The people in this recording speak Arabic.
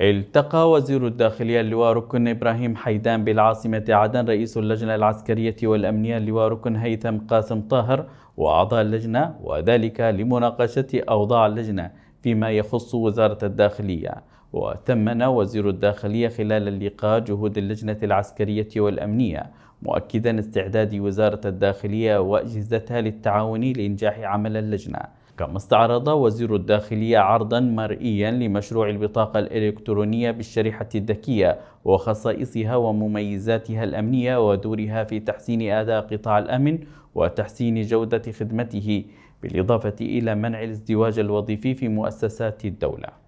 التقى وزير الداخلية اللواء ركن إبراهيم حيدان بالعاصمة عدن رئيس اللجنة العسكرية والأمنية اللواء ركن هيثم قاسم طاهر وأعضاء اللجنة وذلك لمناقشة أوضاع اللجنة فيما يخص وزارة الداخلية وتمنى وزير الداخلية خلال اللقاء جهود اللجنة العسكرية والأمنية مؤكدا استعداد وزارة الداخلية وأجهزتها للتعاون لإنجاح عمل اللجنة كما استعرض وزير الداخلية عرضا مرئيا لمشروع البطاقة الإلكترونية بالشريحة الذكية وخصائصها ومميزاتها الأمنية ودورها في تحسين أداء قطاع الأمن وتحسين جودة خدمته بالإضافة إلى منع الازدواج الوظيفي في مؤسسات الدولة.